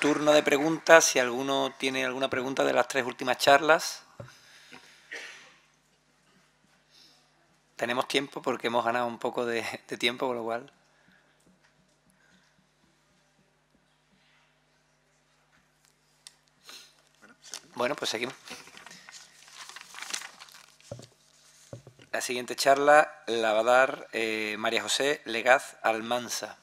turno de preguntas. Si alguno tiene alguna pregunta de las tres últimas charlas. Tenemos tiempo porque hemos ganado un poco de, tiempo, con lo cual... Bueno, pues seguimos. La siguiente charla la va a dar eh, María José Legaz Almanza.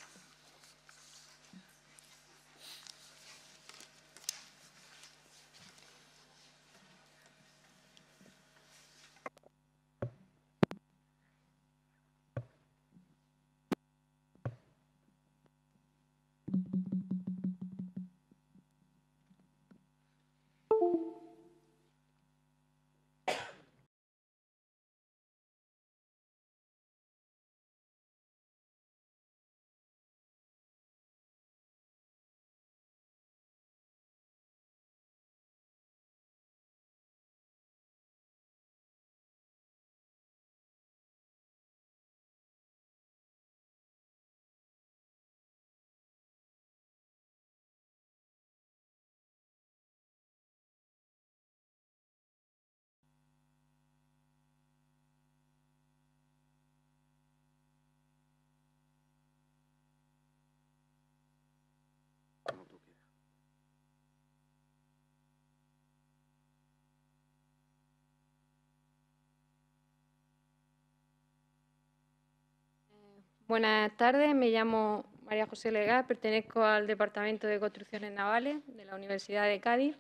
Buenas tardes, me llamo María José Legal, pertenezco al Departamento de Construcciones Navales de la Universidad de Cádiz.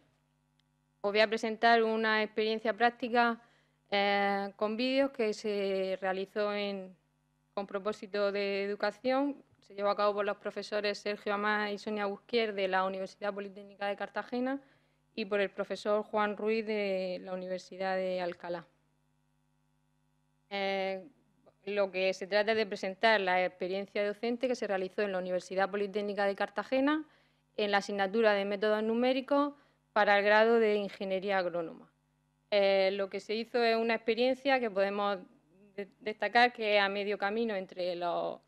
Os voy a presentar una experiencia práctica eh, con vídeos que se realizó con propósito de educación. Se llevó a cabo por los profesores Sergio Amá y Sonia Busquier de la Universidad Politécnica de Cartagena y por el profesor Juan Ruiz de la Universidad de Alcalá. Eh, lo que se trata es de presentar la experiencia docente que se realizó en la Universidad Politécnica de Cartagena en la asignatura de métodos numéricos para el grado de Ingeniería Agrónoma. Eh, lo que se hizo es una experiencia que podemos destacar que es a medio camino entre las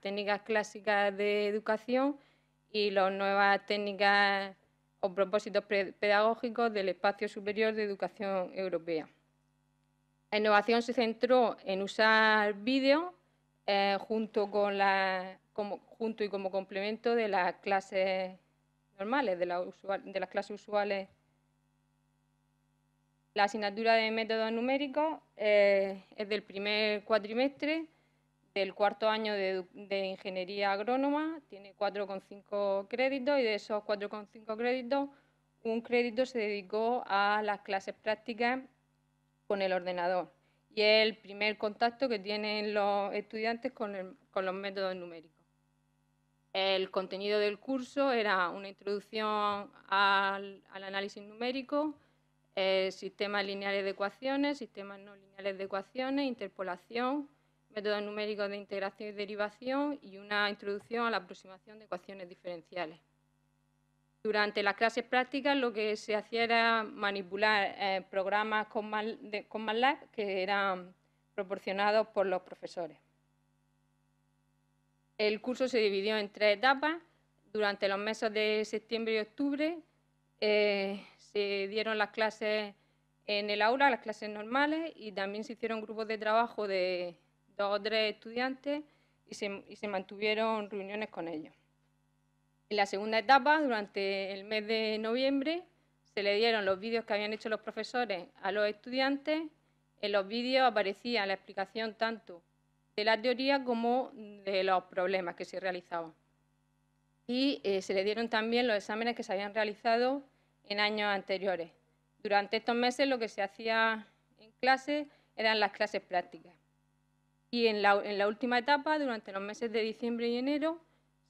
técnicas clásicas de educación y las nuevas técnicas o propósitos pedagógicos del espacio superior de educación europea. La innovación se centró en usar vídeo eh, junto, con y como complemento de las clases normales, de, las clases usuales. La asignatura de métodos numéricos eh, es del primer cuatrimestre del cuarto año de, de ingeniería agrónoma, tiene 4,5 créditos y de esos 4,5 créditos, un crédito se dedicó a las clases prácticas con el ordenador y el primer contacto que tienen los estudiantes con, los métodos numéricos. El contenido del curso era una introducción al, análisis numérico, eh, sistemas lineales de ecuaciones, sistemas no lineales de ecuaciones, interpolación, métodos numéricos de integración y derivación y una introducción a la aproximación de ecuaciones diferenciales. Durante las clases prácticas lo que se hacía era manipular eh, programas con, MATLAB que eran proporcionados por los profesores. El curso se dividió en tres etapas. Durante los meses de septiembre y octubre eh, se dieron las clases en el aula, las clases normales, y también se hicieron grupos de trabajo de dos o tres estudiantes y se mantuvieron reuniones con ellos. En la segunda etapa, durante el mes de noviembre, se le dieron los vídeos que habían hecho los profesores a los estudiantes. En los vídeos aparecía la explicación tanto de la teoría como de los problemas que se realizaban. Y eh, se le dieron también los exámenes que se habían realizado en años anteriores. Durante estos meses lo que se hacía en clase eran las clases prácticas. Y en la última etapa, durante los meses de diciembre y enero,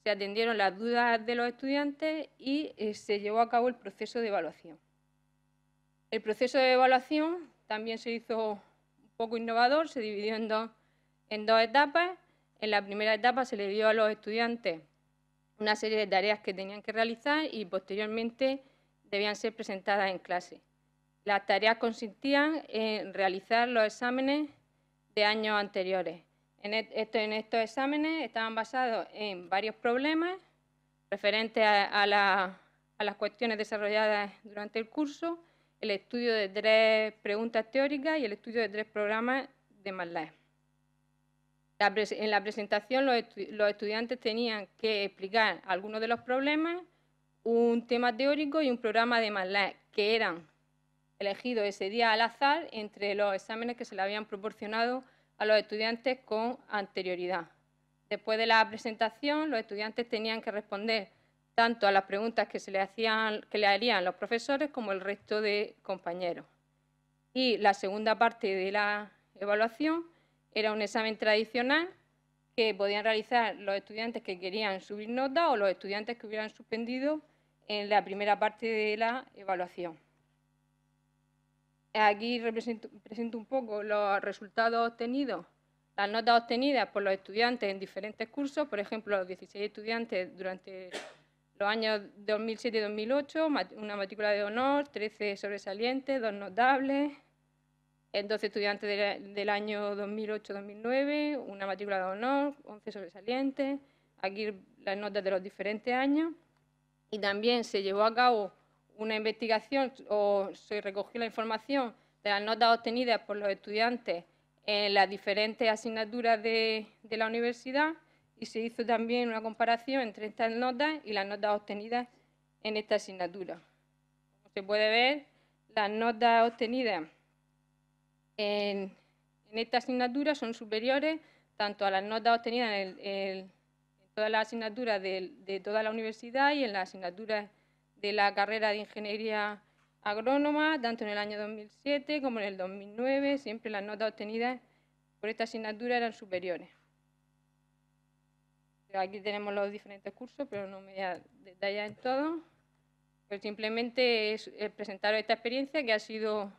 se atendieron las dudas de los estudiantes y eh, se llevó a cabo el proceso de evaluación. El proceso de evaluación también se hizo un poco innovador, se dividió en dos etapas. En la primera etapa se le dio a los estudiantes una serie de tareas que tenían que realizar y posteriormente debían ser presentadas en clase. Las tareas consistían en realizar los exámenes de años anteriores. E, en, estos exámenes estaban basados en varios problemas referentes a, las cuestiones desarrolladas durante el curso, el estudio de tres preguntas teóricas y el estudio de tres programas de MATLAB. en la presentación los, los, estudiantes tenían que explicar algunos de los problemas, un tema teórico y un programa de MATLAB, que eran elegidos ese día al azar entre los exámenes que se le habían proporcionado a los estudiantes con anterioridad. Después de la presentación, los estudiantes tenían que responder tanto a las preguntas que, se le, hacían, que le harían los profesores como el resto de compañeros. Y la segunda parte de la evaluación era un examen tradicional que podían realizar los estudiantes que querían subir nota o los estudiantes que hubieran suspendido en la primera parte de la evaluación. Aquí presento un poco los resultados obtenidos, las notas obtenidas por los estudiantes en diferentes cursos, por ejemplo, los 16 estudiantes durante los años 2007-2008, una matrícula de honor, 13 sobresalientes, dos notables, 12 estudiantes del año 2008-2009, una matrícula de honor, 11 sobresalientes, aquí las notas de los diferentes años. Y también se llevó a cabo una investigación o se recogió la información de las notas obtenidas por los estudiantes en las diferentes asignaturas de, la universidad y se hizo también una comparación entre estas notas y las notas obtenidas en esta asignatura. Como se puede ver, las notas obtenidas en, esta asignatura son superiores tanto a las notas obtenidas en, todas las asignaturas de toda la universidad y en las asignaturas de la carrera de Ingeniería Agrónoma, tanto en el año 2007 como en el 2009, siempre las notas obtenidas por esta asignatura eran superiores. Aquí tenemos los diferentes cursos, pero no me voy a detallar en todo. Pero simplemente es eh, presentaros esta experiencia que ha sido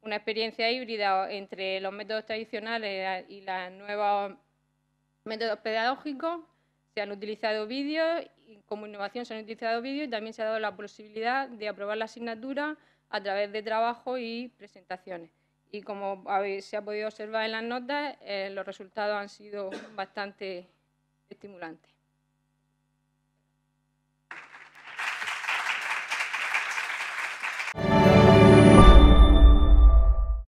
una experiencia híbrida entre los métodos tradicionales eh, y los nuevos métodos pedagógicos. Se han utilizado vídeos como innovación se han utilizado vídeos y también se ha dado la posibilidad de aprobar la asignatura a través de trabajo y presentaciones. Y como se ha podido observar en las notas, eh, los resultados han sido bastante estimulantes.